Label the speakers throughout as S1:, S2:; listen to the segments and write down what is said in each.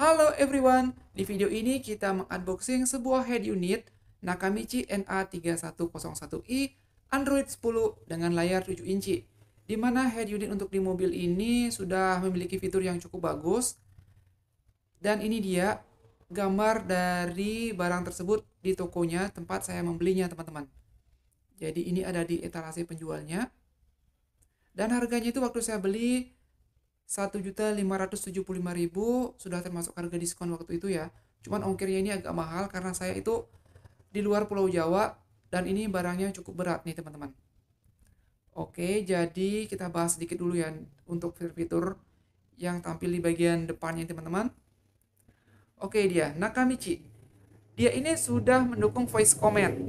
S1: Halo everyone, di video ini kita mengunboxing sebuah head unit Nakamichi NA3101i Android 10 dengan layar 7 inci. Dimana head unit untuk di mobil ini sudah memiliki fitur yang cukup bagus. Dan ini dia gambar dari barang tersebut di tokonya tempat saya membelinya teman-teman. Jadi ini ada di etalase penjualnya. Dan harganya itu waktu saya beli 1.575.000 sudah termasuk harga diskon waktu itu ya. Cuman hmm. ongkirnya ini agak mahal karena saya itu di luar Pulau Jawa dan ini barangnya cukup berat nih teman-teman. Oke, jadi kita bahas sedikit dulu ya untuk fitur-fitur yang tampil di bagian depannya teman-teman. Oke dia, Nakamichi. Dia ini sudah mendukung voice command.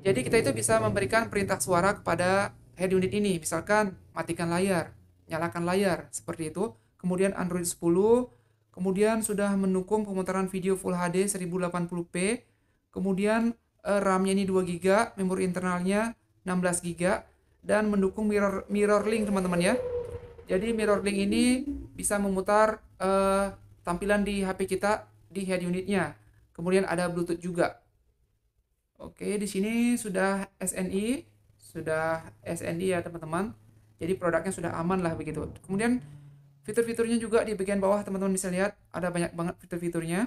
S1: Jadi kita itu bisa memberikan perintah suara kepada head unit ini. Misalkan matikan layar, nyalakan layar seperti itu. Kemudian Android 10, kemudian sudah mendukung pemutaran video Full HD 1080p. Kemudian eh, RAM-nya ini 2 GB, memori internalnya 16 GB dan mendukung mirror mirror link teman-teman ya. Jadi mirror link ini bisa memutar uh, tampilan di HP kita di head unitnya. Kemudian ada Bluetooth juga. Oke, di sini sudah SNI, sudah SNI ya teman-teman. Jadi produknya sudah aman lah begitu. Kemudian fitur-fiturnya juga di bagian bawah teman-teman bisa lihat ada banyak banget fitur-fiturnya.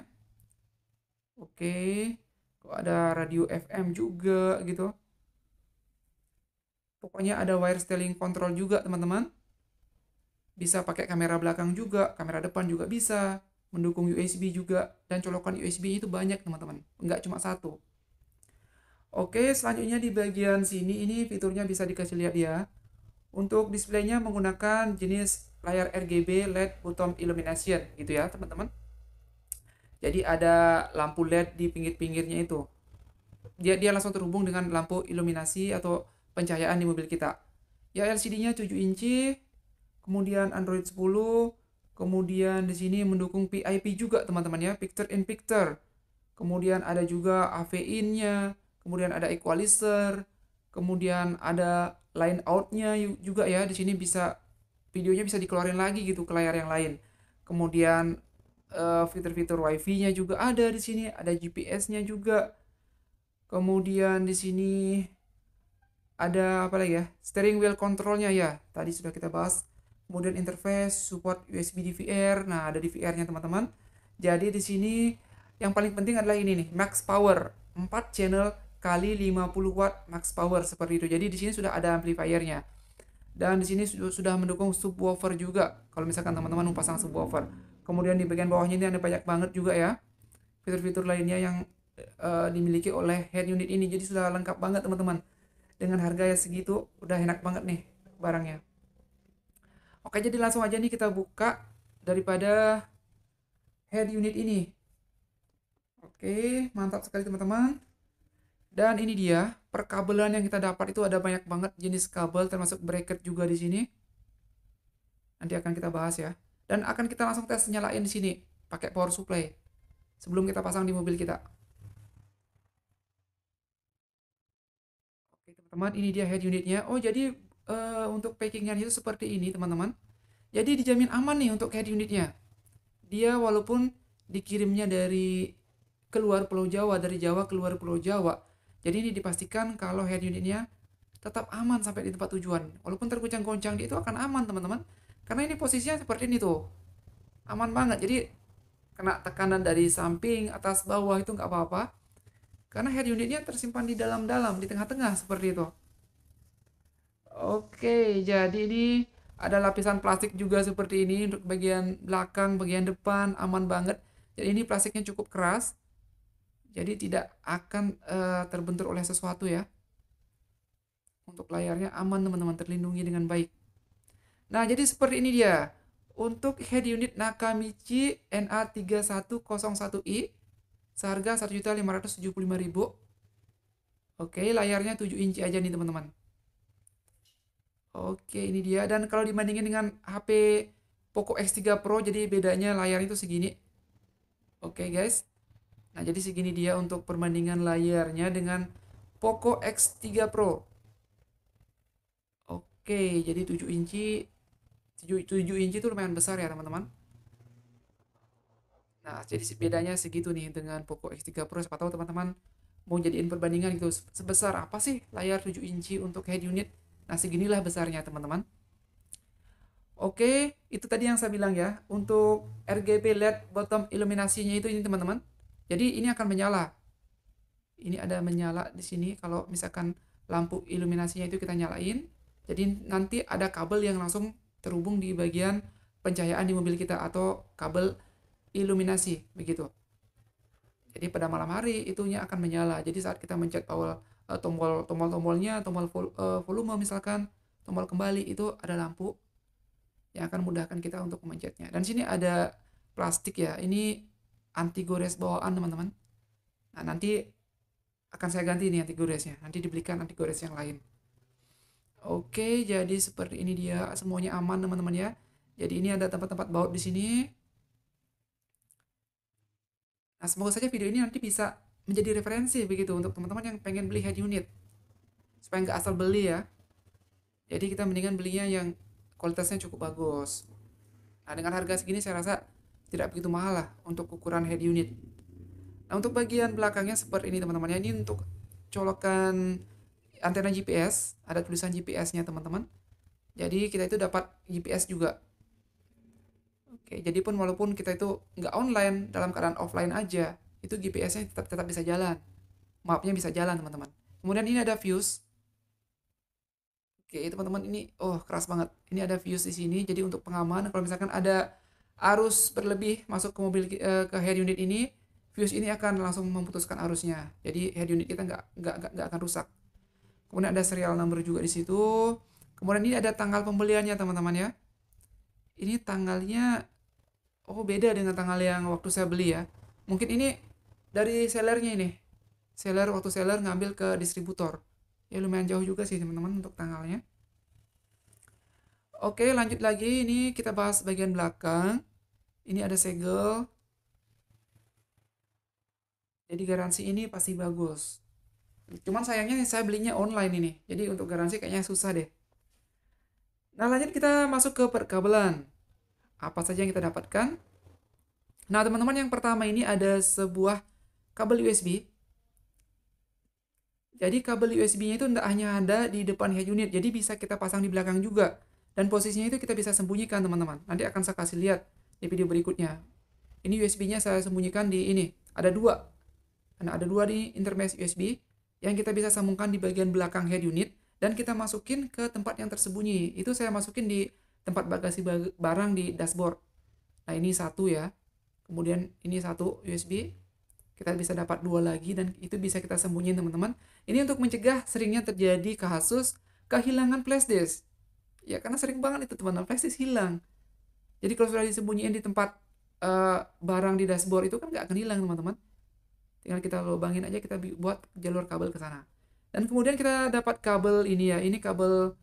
S1: Oke, kok ada radio FM juga gitu. Pokoknya ada wire styling control juga teman-teman. Bisa pakai kamera belakang juga, kamera depan juga bisa mendukung USB juga dan colokan USB itu banyak teman-teman nggak cuma satu oke selanjutnya di bagian sini ini fiturnya bisa dikasih lihat ya untuk displaynya menggunakan jenis layar RGB LED bottom illumination gitu ya teman-teman. Jadi ada lampu LED di pinggir-pinggirnya itu. Dia dia langsung terhubung dengan lampu iluminasi atau pencahayaan di mobil kita. Ya LCD-nya 7 inci, kemudian Android 10, kemudian di sini mendukung PIP juga teman-teman ya, picture in picture. Kemudian ada juga AV in-nya, kemudian ada equalizer, kemudian ada line outnya juga ya di sini bisa videonya bisa dikeluarin lagi gitu ke layar yang lain kemudian eh, fitur-fitur wifi-nya juga ada di sini ada GPS-nya juga kemudian di sini ada apa lagi ya steering wheel controlnya ya tadi sudah kita bahas kemudian interface support USB DVR nah ada DVR-nya teman-teman jadi di sini yang paling penting adalah ini nih max power 4 channel kali 50 watt max power seperti itu. Jadi di sini sudah ada amplifiernya. Dan di sini sudah mendukung subwoofer juga. Kalau misalkan teman-teman mau pasang subwoofer. Kemudian di bagian bawahnya ini ada banyak banget juga ya. Fitur-fitur lainnya yang uh, dimiliki oleh head unit ini. Jadi sudah lengkap banget teman-teman. Dengan harga yang segitu udah enak banget nih barangnya. Oke, jadi langsung aja nih kita buka daripada head unit ini. Oke, mantap sekali teman-teman. Dan ini dia, perkabelan yang kita dapat itu ada banyak banget jenis kabel termasuk bracket juga di sini. Nanti akan kita bahas ya. Dan akan kita langsung tes nyalain di sini pakai power supply sebelum kita pasang di mobil kita. Oke, teman-teman, ini dia head unitnya. Oh, jadi uh, untuk packingnya itu seperti ini, teman-teman. Jadi dijamin aman nih untuk head unitnya. Dia walaupun dikirimnya dari keluar Pulau Jawa, dari Jawa keluar Pulau Jawa, jadi ini dipastikan kalau head unitnya tetap aman sampai di tempat tujuan. Walaupun terguncang-guncang dia itu akan aman teman-teman. Karena ini posisinya seperti ini tuh. Aman banget. Jadi kena tekanan dari samping, atas, bawah itu nggak apa-apa. Karena head unitnya tersimpan di dalam-dalam, di tengah-tengah seperti itu. Oke, jadi ini ada lapisan plastik juga seperti ini untuk bagian belakang, bagian depan, aman banget. Jadi ini plastiknya cukup keras. Jadi tidak akan uh, terbentur oleh sesuatu ya. Untuk layarnya aman teman-teman, terlindungi dengan baik. Nah, jadi seperti ini dia. Untuk head unit Nakamichi NA3101i seharga 1.575.000. Oke, layarnya 7 inci aja nih teman-teman. Oke, ini dia. Dan kalau dibandingin dengan HP Poco X3 Pro, jadi bedanya layarnya itu segini. Oke guys, Nah, jadi segini dia untuk perbandingan layarnya dengan Poco X3 Pro. Oke, jadi 7 inci 7, 7 inci itu lumayan besar ya, teman-teman. Nah, jadi bedanya segitu nih dengan Poco X3 Pro. Siapa tahu teman-teman mau jadiin perbandingan gitu. Sebesar apa sih layar 7 inci untuk head unit? Nah, seginilah besarnya, teman-teman. Oke, itu tadi yang saya bilang ya. Untuk RGB LED bottom iluminasinya itu ini, teman-teman. Jadi ini akan menyala. Ini ada menyala di sini kalau misalkan lampu iluminasinya itu kita nyalain. Jadi nanti ada kabel yang langsung terhubung di bagian pencahayaan di mobil kita atau kabel iluminasi begitu. Jadi pada malam hari itunya akan menyala. Jadi saat kita mencet tombol eh, tombol tombol-tombolnya, tombol eh, volume misalkan, tombol kembali itu ada lampu yang akan mudahkan kita untuk mencetnya. Dan sini ada plastik ya. Ini anti gores bawaan teman-teman nah nanti akan saya ganti nih anti goresnya nanti dibelikan anti gores yang lain oke jadi seperti ini dia semuanya aman teman-teman ya jadi ini ada tempat-tempat baut di sini nah semoga saja video ini nanti bisa menjadi referensi begitu untuk teman-teman yang pengen beli head unit supaya nggak asal beli ya jadi kita mendingan belinya yang kualitasnya cukup bagus nah dengan harga segini saya rasa tidak begitu mahal lah untuk ukuran head unit. Nah untuk bagian belakangnya seperti ini teman-teman ini untuk colokan antena GPS, ada tulisan GPS-nya teman-teman. Jadi kita itu dapat GPS juga. Oke, jadi pun walaupun kita itu nggak online dalam keadaan offline aja, itu GPS-nya tetap, tetap bisa jalan. Mapnya bisa jalan teman-teman. Kemudian ini ada fuse. Oke, teman-teman ini oh keras banget. Ini ada fuse di sini. Jadi untuk pengaman kalau misalkan ada arus berlebih masuk ke mobil eh, ke head unit ini, fuse ini akan langsung memutuskan arusnya. Jadi head unit kita nggak nggak nggak akan rusak. Kemudian ada serial number juga di situ. Kemudian ini ada tanggal pembeliannya teman-teman ya. Ini tanggalnya oh beda dengan tanggal yang waktu saya beli ya. Mungkin ini dari sellernya ini. Seller waktu seller ngambil ke distributor. Ya lumayan jauh juga sih teman-teman untuk tanggalnya. Oke, lanjut lagi. Ini kita bahas bagian belakang. Ini ada segel. Jadi garansi ini pasti bagus. Cuman sayangnya saya belinya online ini. Jadi untuk garansi kayaknya susah deh. Nah, lanjut kita masuk ke perkabelan. Apa saja yang kita dapatkan? Nah, teman-teman yang pertama ini ada sebuah kabel USB. Jadi kabel USB-nya itu tidak hanya ada di depan head unit, jadi bisa kita pasang di belakang juga. Dan posisinya itu kita bisa sembunyikan teman-teman. Nanti akan saya kasih lihat di video berikutnya. Ini USB-nya saya sembunyikan di ini. Ada dua. Karena ada dua di interface USB yang kita bisa sambungkan di bagian belakang head unit dan kita masukin ke tempat yang tersembunyi. Itu saya masukin di tempat bagasi barang di dashboard. Nah, ini satu ya. Kemudian ini satu USB. Kita bisa dapat dua lagi dan itu bisa kita sembunyiin teman-teman. Ini untuk mencegah seringnya terjadi kasus kehilangan flash disk ya karena sering banget itu teman-teman flashdisk hilang jadi kalau sudah disembunyiin di tempat uh, barang di dashboard itu kan nggak akan hilang teman-teman tinggal kita lubangin aja kita buat jalur kabel ke sana dan kemudian kita dapat kabel ini ya ini kabel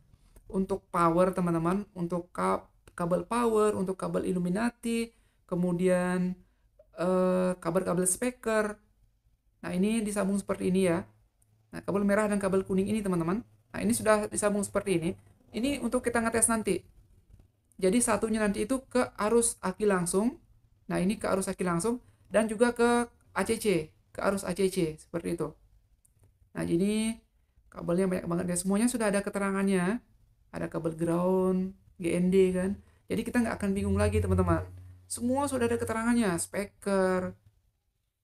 S1: untuk power teman-teman untuk kap kabel power untuk kabel illuminati kemudian uh, eh, kabel kabel speaker nah ini disambung seperti ini ya nah kabel merah dan kabel kuning ini teman-teman nah ini sudah disambung seperti ini ini untuk kita ngetes nanti. Jadi satunya nanti itu ke arus aki langsung. Nah, ini ke arus aki langsung dan juga ke ACC, ke arus ACC seperti itu. Nah, jadi kabelnya banyak banget ya semuanya sudah ada keterangannya. Ada kabel ground, GND kan. Jadi kita nggak akan bingung lagi, teman-teman. Semua sudah ada keterangannya, speaker,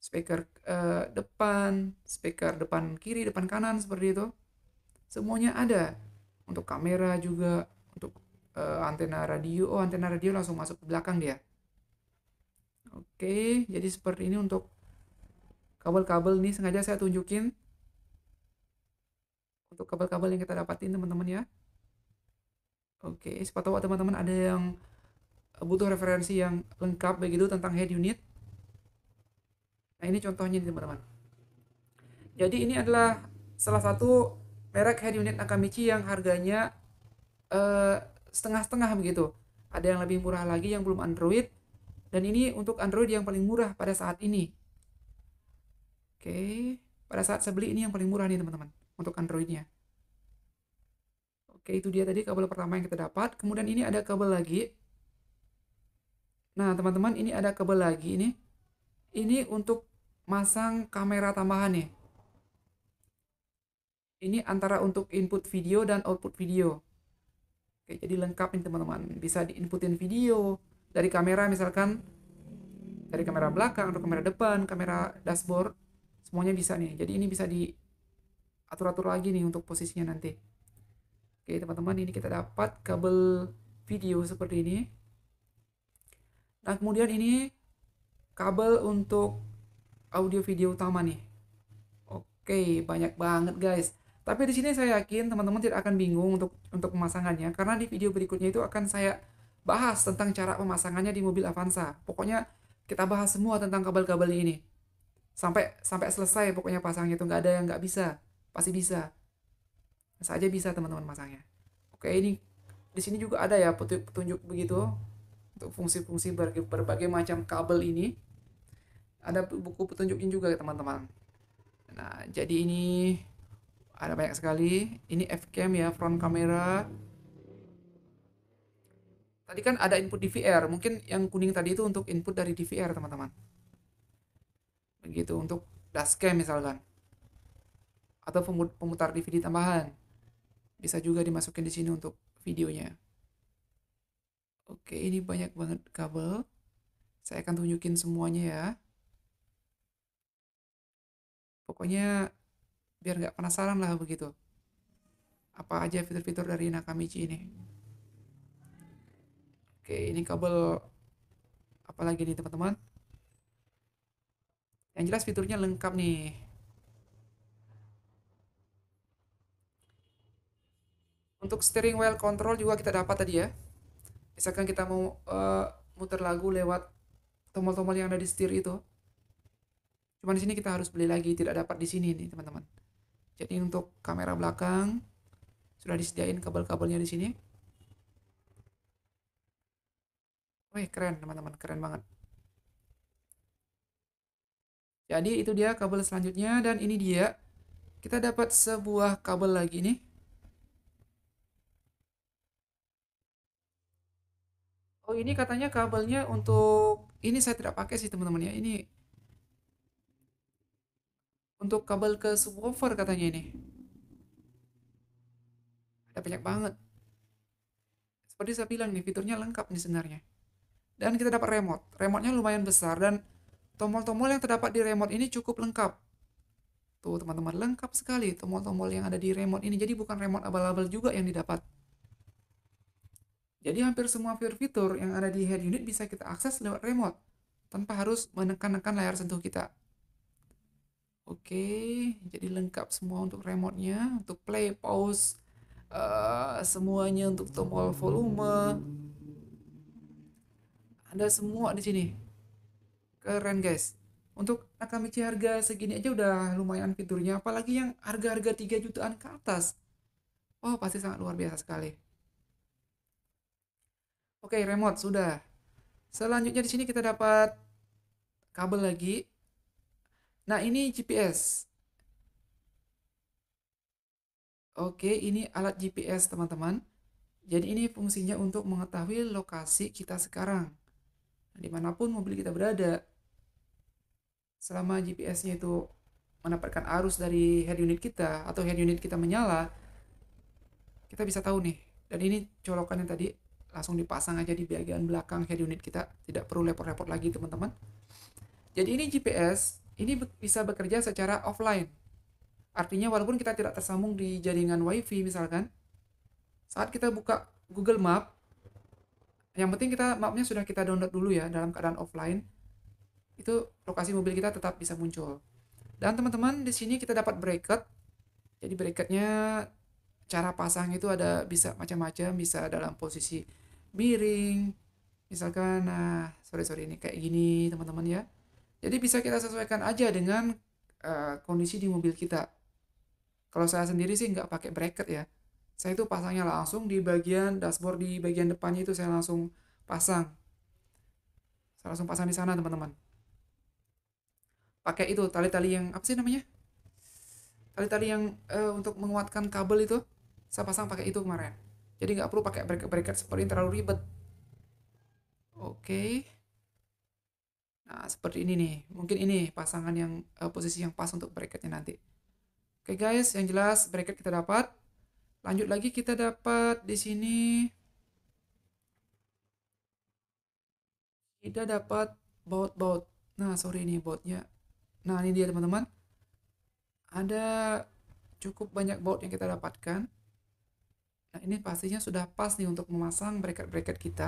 S1: speaker uh, depan, speaker depan kiri, depan kanan seperti itu. Semuanya ada untuk kamera juga untuk uh, antena radio oh antena radio langsung masuk ke belakang dia oke jadi seperti ini untuk kabel-kabel ini sengaja saya tunjukin untuk kabel-kabel yang kita dapatin teman-teman ya oke siapa tahu teman-teman ada yang butuh referensi yang lengkap begitu tentang head unit nah ini contohnya teman-teman jadi ini adalah salah satu merek head unit Nakamichi yang harganya eh, setengah-setengah begitu. Ada yang lebih murah lagi yang belum Android dan ini untuk Android yang paling murah pada saat ini. Oke, pada saat saya beli ini yang paling murah nih teman-teman untuk Androidnya. Oke, itu dia tadi kabel pertama yang kita dapat. Kemudian ini ada kabel lagi. Nah, teman-teman, ini ada kabel lagi ini. Ini untuk masang kamera tambahan nih ini antara untuk input video dan output video Oke, jadi lengkap nih teman-teman bisa diinputin video dari kamera misalkan dari kamera belakang atau kamera depan kamera dashboard semuanya bisa nih jadi ini bisa diatur-atur lagi nih untuk posisinya nanti Oke teman-teman ini kita dapat kabel video seperti ini Nah kemudian ini kabel untuk audio video utama nih Oke banyak banget guys tapi di sini saya yakin teman-teman tidak akan bingung untuk untuk pemasangannya karena di video berikutnya itu akan saya bahas tentang cara pemasangannya di mobil Avanza. Pokoknya kita bahas semua tentang kabel kabel ini. Sampai sampai selesai pokoknya pasangnya itu nggak ada yang nggak bisa. Pasti bisa. Saja bisa teman-teman pasangnya. Oke, ini di sini juga ada ya petunjuk, petunjuk begitu untuk fungsi-fungsi berbagai, berbagai macam kabel ini. Ada buku petunjuknya juga teman-teman. Nah, jadi ini ada banyak sekali ini fcam ya front kamera tadi kan ada input DVR mungkin yang kuning tadi itu untuk input dari DVR teman-teman begitu untuk dashcam misalkan atau pemutar DVD tambahan bisa juga dimasukin di sini untuk videonya oke ini banyak banget kabel saya akan tunjukin semuanya ya pokoknya biar nggak penasaran lah begitu apa aja fitur-fitur dari Nakamichi ini oke ini kabel apa lagi nih teman-teman yang jelas fiturnya lengkap nih untuk steering wheel control juga kita dapat tadi ya misalkan kita mau uh, muter lagu lewat tombol-tombol yang ada di setir itu cuman di sini kita harus beli lagi tidak dapat di sini nih teman-teman jadi untuk kamera belakang sudah disediain kabel-kabelnya di sini Wih keren teman-teman keren banget jadi itu dia kabel selanjutnya dan ini dia kita dapat sebuah kabel lagi nih Oh ini katanya kabelnya untuk ini saya tidak pakai sih teman-teman ya ini untuk kabel ke subwoofer katanya ini. Ada banyak banget. Seperti saya bilang nih, fiturnya lengkap nih sebenarnya. Dan kita dapat remote. remotenya lumayan besar dan tombol-tombol yang terdapat di remote ini cukup lengkap. Tuh teman-teman, lengkap sekali tombol-tombol yang ada di remote ini. Jadi bukan remote abal-abal juga yang didapat. Jadi hampir semua fitur-fitur yang ada di head unit bisa kita akses lewat remote tanpa harus menekan-nekan layar sentuh kita. Oke, jadi lengkap semua untuk remote-nya, untuk play, pause, uh, semuanya untuk tombol volume. Ada semua di sini. Keren guys. Untuk Nakamichi harga segini aja udah lumayan fiturnya, apalagi yang harga-harga 3 jutaan ke atas. Oh, pasti sangat luar biasa sekali. Oke, remote sudah. Selanjutnya di sini kita dapat kabel lagi Nah, ini GPS. Oke, ini alat GPS, teman-teman. Jadi ini fungsinya untuk mengetahui lokasi kita sekarang. Nah, dimanapun mobil kita berada. Selama GPS-nya itu mendapatkan arus dari head unit kita atau head unit kita menyala, kita bisa tahu nih. Dan ini colokannya tadi langsung dipasang aja di bagian belakang head unit kita. Tidak perlu repot-repot lagi, teman-teman. Jadi ini GPS ini bisa bekerja secara offline. Artinya walaupun kita tidak tersambung di jaringan WiFi misalkan, saat kita buka Google Map, yang penting kita mapnya sudah kita download dulu ya dalam keadaan offline. Itu lokasi mobil kita tetap bisa muncul. Dan teman-teman di sini kita dapat bracket. Jadi bracketnya cara pasang itu ada bisa macam-macam, bisa dalam posisi miring, misalkan nah sorry sorry ini kayak gini teman-teman ya jadi bisa kita sesuaikan aja dengan uh, kondisi di mobil kita. Kalau saya sendiri sih nggak pakai bracket ya. Saya itu pasangnya langsung di bagian dashboard di bagian depannya itu saya langsung pasang. Saya langsung pasang di sana teman-teman. Pakai itu tali-tali yang apa sih namanya? Tali-tali yang uh, untuk menguatkan kabel itu saya pasang pakai itu kemarin. Jadi nggak perlu pakai bracket-bracket seperti ini terlalu ribet. Oke. Okay. Nah, seperti ini nih. Mungkin ini pasangan yang uh, posisi yang pas untuk bracketnya nanti. Oke okay, guys, yang jelas bracket kita dapat. Lanjut lagi kita dapat di sini kita dapat baut-baut. Nah, sorry ini bautnya. Nah, ini dia teman-teman. Ada cukup banyak baut yang kita dapatkan. Nah, ini pastinya sudah pas nih untuk memasang bracket-bracket kita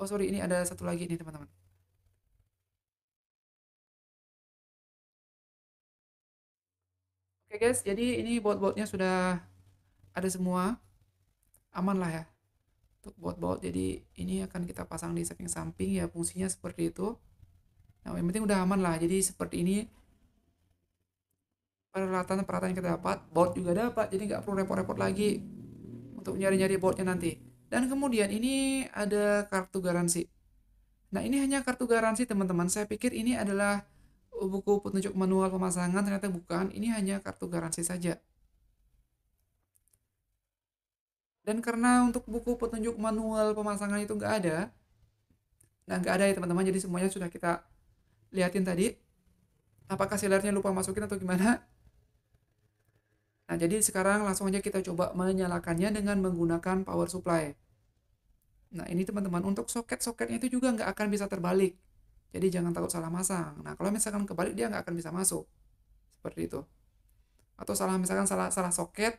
S1: oh sorry ini ada satu lagi nih teman-teman oke okay, guys jadi ini bot-botnya sudah ada semua aman lah ya untuk bot-bot jadi ini akan kita pasang di samping-samping ya fungsinya seperti itu nah yang penting udah aman lah jadi seperti ini peralatan-peralatan yang kita dapat bot juga dapat jadi nggak perlu repot-repot lagi untuk nyari-nyari botnya nanti dan kemudian ini ada kartu garansi. Nah, ini hanya kartu garansi, teman-teman. Saya pikir ini adalah buku petunjuk manual pemasangan, ternyata bukan. Ini hanya kartu garansi saja. Dan karena untuk buku petunjuk manual pemasangan itu nggak ada, nah nggak ada ya teman-teman, jadi semuanya sudah kita liatin tadi. Apakah sellernya lupa masukin atau gimana? Nah, jadi sekarang langsung aja kita coba menyalakannya dengan menggunakan power supply. Nah, ini teman-teman, untuk soket-soketnya itu juga nggak akan bisa terbalik. Jadi jangan takut salah masang. Nah, kalau misalkan kebalik, dia nggak akan bisa masuk. Seperti itu. Atau salah misalkan salah salah soket,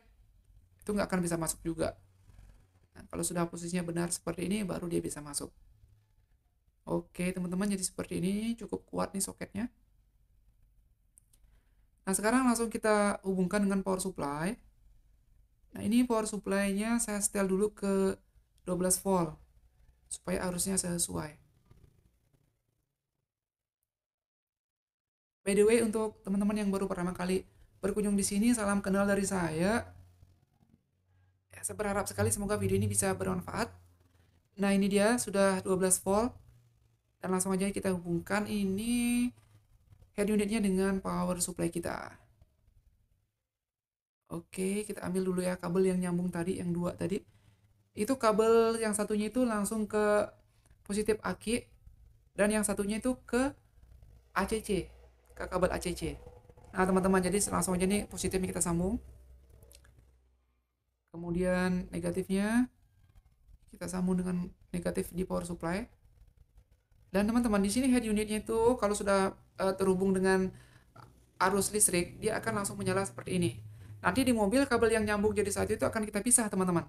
S1: itu nggak akan bisa masuk juga. Nah, kalau sudah posisinya benar seperti ini, baru dia bisa masuk. Oke, teman-teman, jadi seperti ini. Cukup kuat nih soketnya. Nah, sekarang langsung kita hubungkan dengan power supply. Nah, ini power supply-nya saya setel dulu ke 12 volt supaya arusnya sesuai. By the way, untuk teman-teman yang baru pertama kali berkunjung di sini, salam kenal dari saya. Ya, saya berharap sekali semoga video ini bisa bermanfaat. Nah, ini dia sudah 12 volt. Dan langsung aja kita hubungkan ini head unitnya dengan power supply kita. Oke, kita ambil dulu ya kabel yang nyambung tadi, yang dua tadi. Itu kabel yang satunya itu langsung ke positif aki, dan yang satunya itu ke ACC, ke kabel ACC. Nah, teman-teman, jadi langsung aja nih positifnya kita sambung. Kemudian negatifnya kita sambung dengan negatif di power supply. Dan teman-teman, di sini head unitnya itu kalau sudah uh, terhubung dengan arus listrik, dia akan langsung menyala seperti ini. Nanti di mobil kabel yang nyambung jadi satu itu akan kita pisah, teman-teman.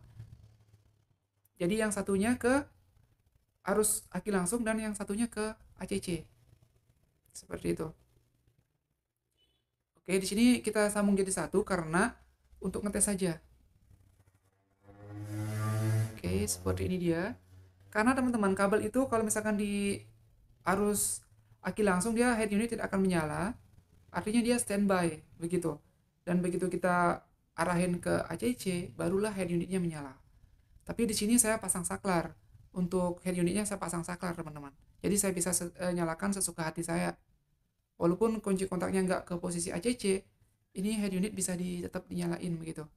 S1: Jadi yang satunya ke arus aki langsung dan yang satunya ke ACC. Seperti itu. Oke, di sini kita sambung jadi satu karena untuk ngetes saja. Oke, seperti ini dia. Karena teman-teman kabel itu kalau misalkan di arus aki langsung dia head unit tidak akan menyala artinya dia standby begitu dan begitu kita arahin ke ACC barulah head unitnya menyala tapi di sini saya pasang saklar untuk head unitnya saya pasang saklar teman-teman jadi saya bisa se eh, nyalakan sesuka hati saya walaupun kunci kontaknya nggak ke posisi ACC ini head unit bisa di, tetap dinyalain begitu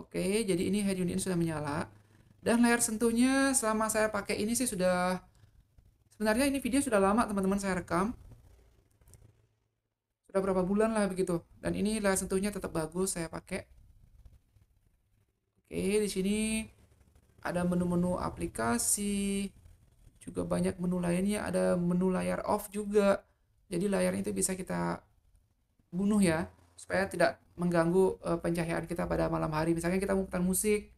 S1: oke jadi ini head unit sudah menyala dan layar sentuhnya selama saya pakai ini sih sudah Sebenarnya ini video sudah lama teman-teman saya rekam. Sudah berapa bulan lah begitu. Dan ini inilah sentuhnya tetap bagus saya pakai. Oke, di sini ada menu-menu aplikasi, juga banyak menu lainnya, ada menu layar off juga. Jadi layar itu bisa kita bunuh ya, supaya tidak mengganggu uh, pencahayaan kita pada malam hari. Misalnya kita mau putar musik,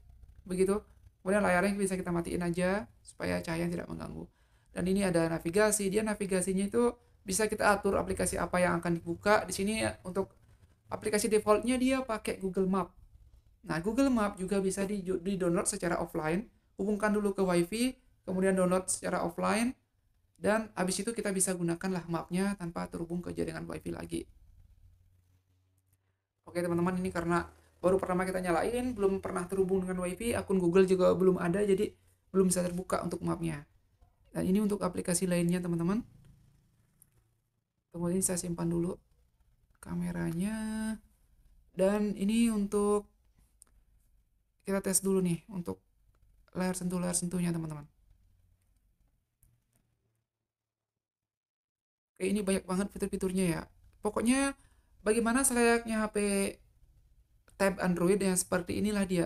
S1: begitu. Kemudian layarnya bisa kita matiin aja supaya cahaya tidak mengganggu dan ini ada navigasi dia navigasinya itu bisa kita atur aplikasi apa yang akan dibuka di sini untuk aplikasi defaultnya dia pakai Google Map nah Google Map juga bisa di, di download secara offline hubungkan dulu ke WiFi kemudian download secara offline dan habis itu kita bisa gunakanlah mapnya tanpa terhubung ke jaringan wifi lagi oke teman-teman ini karena baru pertama kita nyalain belum pernah terhubung dengan wifi akun google juga belum ada jadi belum bisa terbuka untuk mapnya dan ini untuk aplikasi lainnya teman-teman kemudian saya simpan dulu kameranya dan ini untuk kita tes dulu nih untuk layar sentuh layar sentuhnya teman-teman Oke, ini banyak banget fitur-fiturnya ya pokoknya bagaimana selayaknya HP tab Android yang seperti inilah dia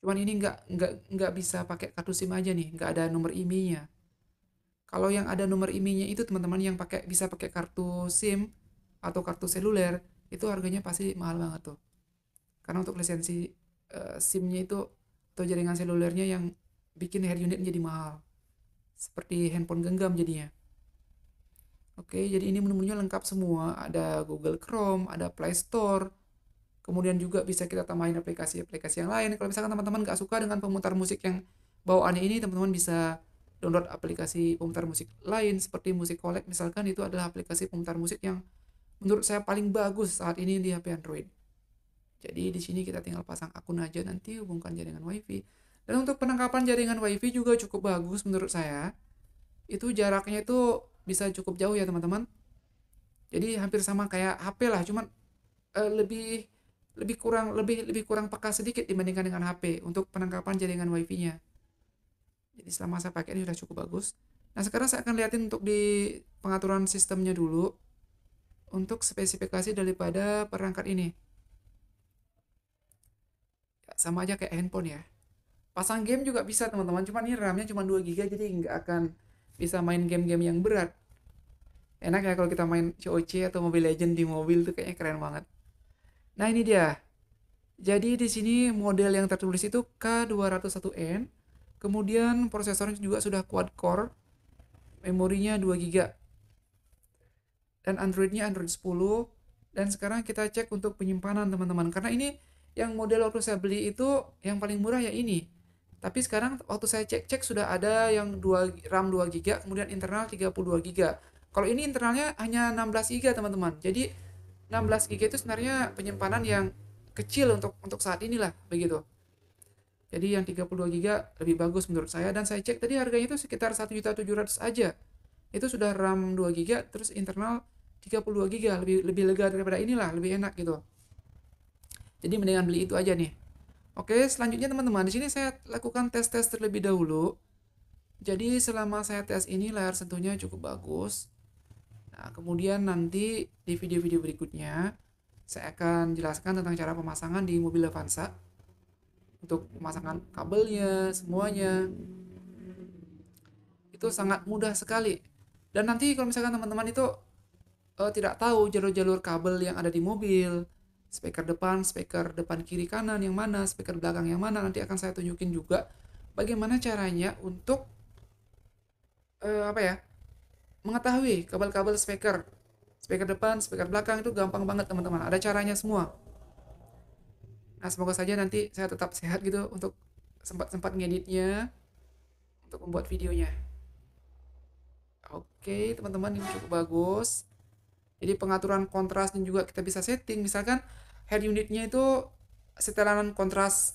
S1: Cuman ini nggak nggak nggak bisa pakai kartu SIM aja nih, nggak ada nomor IMEI-nya. Kalau yang ada nomor IMEI-nya itu teman-teman yang pakai bisa pakai kartu SIM atau kartu seluler itu harganya pasti mahal banget tuh. Karena untuk lisensi uh, SIM-nya itu atau jaringan selulernya yang bikin hair unit jadi mahal. Seperti handphone genggam jadinya. Oke, jadi ini menu-menunya lengkap semua. Ada Google Chrome, ada Play Store, Kemudian juga bisa kita tambahin aplikasi-aplikasi yang lain. Kalau misalkan teman-teman nggak suka dengan pemutar musik yang bawaannya ini, teman-teman bisa download aplikasi pemutar musik lain seperti musik Collect misalkan itu adalah aplikasi pemutar musik yang menurut saya paling bagus saat ini di HP Android. Jadi di sini kita tinggal pasang akun aja nanti hubungkan jaringan WiFi. Dan untuk penangkapan jaringan WiFi juga cukup bagus menurut saya. Itu jaraknya itu bisa cukup jauh ya teman-teman. Jadi hampir sama kayak HP lah, cuman eh, lebih lebih kurang lebih lebih kurang peka sedikit dibandingkan dengan HP untuk penangkapan jaringan WiFi-nya. Jadi selama saya pakai ini sudah cukup bagus. Nah sekarang saya akan lihatin untuk di pengaturan sistemnya dulu untuk spesifikasi daripada perangkat ini. Ya, sama aja kayak handphone ya. Pasang game juga bisa teman-teman, cuman ini RAM-nya cuma 2 GB jadi nggak akan bisa main game-game yang berat. Enak ya kalau kita main COC atau Mobile Legend di mobil tuh kayaknya keren banget. Nah ini dia. Jadi di sini model yang tertulis itu K201N, kemudian prosesornya juga sudah quad core, memorinya 2 GB. Dan Androidnya Android 10. Dan sekarang kita cek untuk penyimpanan teman-teman. Karena ini yang model waktu saya beli itu yang paling murah ya ini. Tapi sekarang waktu saya cek-cek sudah ada yang 2, RAM 2 GB, kemudian internal 32 GB. Kalau ini internalnya hanya 16 GB teman-teman. Jadi 16 GB itu sebenarnya penyimpanan yang kecil untuk untuk saat inilah begitu. Jadi yang 32 GB lebih bagus menurut saya dan saya cek tadi harganya itu sekitar 1.700 aja. Itu sudah RAM 2 GB terus internal 32 GB lebih lebih lega daripada inilah, lebih enak gitu. Jadi mendingan beli itu aja nih. Oke, selanjutnya teman-teman di sini saya lakukan tes-tes terlebih dahulu. Jadi selama saya tes ini layar sentuhnya cukup bagus Nah, kemudian nanti di video-video berikutnya saya akan jelaskan tentang cara pemasangan di mobil Avanza untuk pemasangan kabelnya, semuanya. Itu sangat mudah sekali. Dan nanti kalau misalkan teman-teman itu uh, tidak tahu jalur-jalur kabel yang ada di mobil, speaker depan, speaker depan kiri kanan yang mana, speaker belakang yang mana, nanti akan saya tunjukin juga bagaimana caranya untuk uh, apa ya? mengetahui kabel-kabel speaker speaker depan, speaker belakang itu gampang banget teman-teman ada caranya semua nah semoga saja nanti saya tetap sehat gitu untuk sempat-sempat ngeditnya untuk membuat videonya oke teman-teman ini cukup bagus jadi pengaturan kontrasnya juga kita bisa setting misalkan head unitnya itu setelan kontras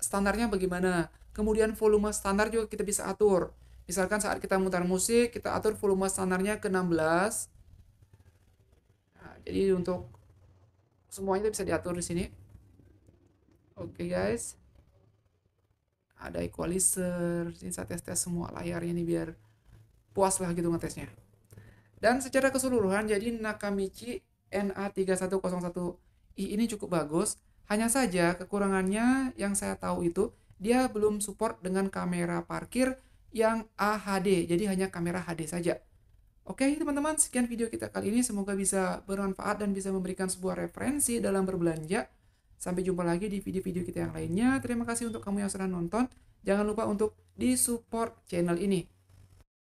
S1: standarnya bagaimana kemudian volume standar juga kita bisa atur Misalkan saat kita mutar musik, kita atur volume standarnya ke 16. Nah, jadi untuk semuanya bisa diatur di sini. Oke okay, guys. Ada equalizer. Ini saya tes-tes semua layarnya nih biar puas lah gitu ngetesnya. Dan secara keseluruhan jadi Nakamichi na 3101 ini cukup bagus. Hanya saja kekurangannya yang saya tahu itu dia belum support dengan kamera parkir yang AHD, jadi hanya kamera HD saja. Oke teman-teman, sekian video kita kali ini. Semoga bisa bermanfaat dan bisa memberikan sebuah referensi dalam berbelanja. Sampai jumpa lagi di video-video kita yang lainnya. Terima kasih untuk kamu yang sudah nonton. Jangan lupa untuk di support channel ini.